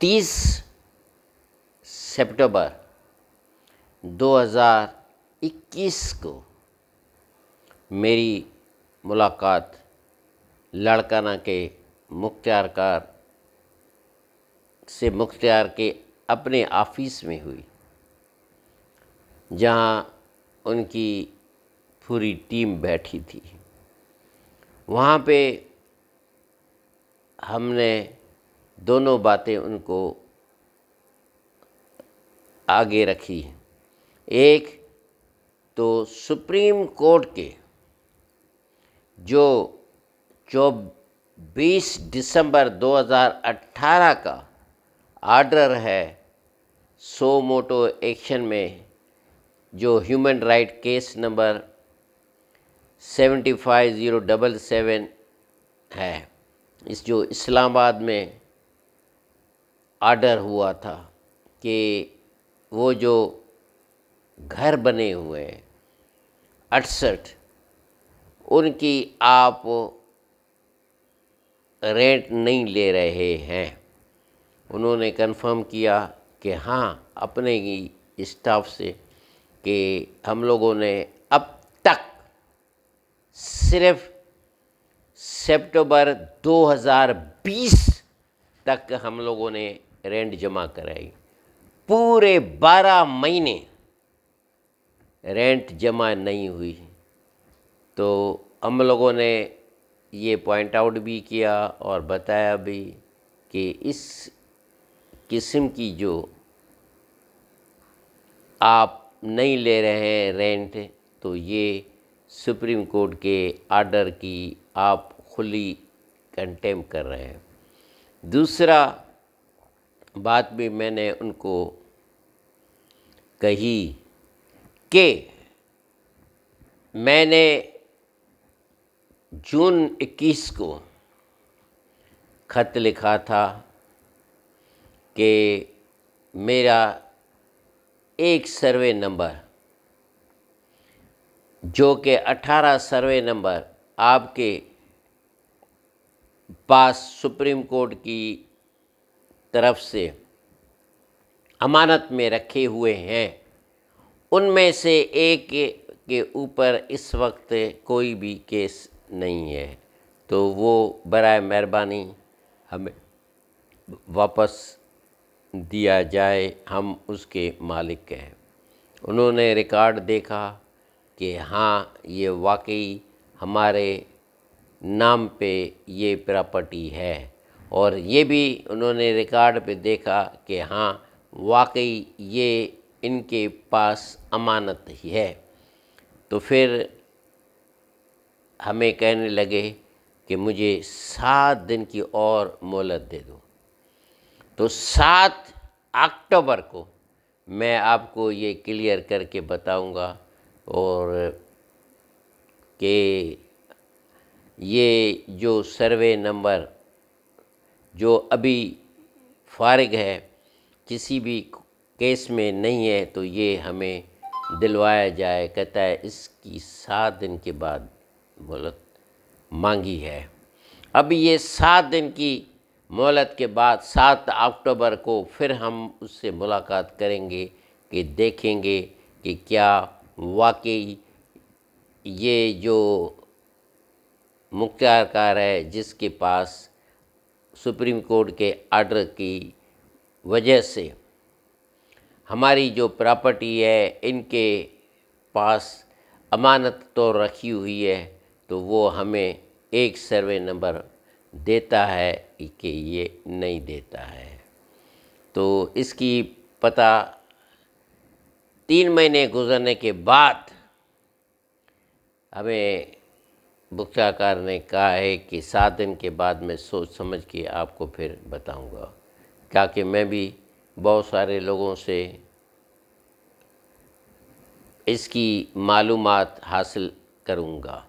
तीस सितंबर 2021 को मेरी मुलाकात लड़काना के मुख्तारकार से मुख्तार के अपने ऑफिस में हुई जहाँ उनकी पूरी टीम बैठी थी वहाँ पे हमने दोनों बातें उनको आगे रखी है एक तो सुप्रीम कोर्ट के जो चौबीस दिसंबर 2018 का आर्डर है सो मोटो एक्शन में जो human right case number seventy five zero double seven है इस जो इस्लामाबाद में आर्डर हुआ था कि वो जो घर बने हुए हैं अड़सठ उनकी आप रेंट नहीं ले रहे हैं उन्होंने कंफर्म किया कि हाँ अपने ही स्टाफ से कि हम लोगों ने अब तक सिर्फ सितंबर 2020 तक हम लोगों ने रेंट जमा कराई पूरे बारह महीने रेंट जमा नहीं हुई तो हम लोगों ने ये पॉइंट आउट भी किया और बताया भी कि इस किस्म की जो आप नहीं ले रहे हैं रेंट तो ये सुप्रीम कोर्ट के आर्डर की आप खुली कंटेम कर रहे हैं दूसरा बात भी मैंने उनको कही कि मैंने जून 21 को ख़त लिखा था कि मेरा एक सर्वे नंबर जो कि 18 सर्वे नंबर आपके पास सुप्रीम कोर्ट की तरफ से अमानत में रखे हुए हैं उनमें से एक के ऊपर इस वक्त कोई भी केस नहीं है तो वो बराए मेहरबानी हमें वापस दिया जाए हम उसके मालिक हैं उन्होंने रिकॉर्ड देखा कि हाँ ये वाकई हमारे नाम पे ये प्रॉपर्टी है और ये भी उन्होंने रिकॉर्ड पे देखा कि हाँ वाकई ये इनके पास अमानत ही है तो फिर हमें कहने लगे कि मुझे सात दिन की और मोहलत दे दो तो सात अक्टूबर को मैं आपको ये क्लियर करके बताऊंगा और कि ये जो सर्वे नंबर जो अभी फारग है किसी भी केस में नहीं है तो ये हमें दिलवाया जाए कहता है इसकी सात दिन के बाद मोहलत मांगी है अब ये सात दिन की मोहलत के बाद सात अक्टूबर को फिर हम उससे मुलाकात करेंगे कि देखेंगे कि क्या वाकई ये जो मुख्तार है जिसके पास सुप्रीम कोर्ट के आर्डर की वजह से हमारी जो प्रॉपर्टी है इनके पास अमानत तो रखी हुई है तो वो हमें एक सर्वे नंबर देता है कि ये नहीं देता है तो इसकी पता तीन महीने गुजरने के बाद हमें बुख्याकार ने कहा है कि सात दिन के बाद मैं सोच समझ के आपको फिर बताऊंगा ताकि मैं भी बहुत सारे लोगों से इसकी मालूमात हासिल करूंगा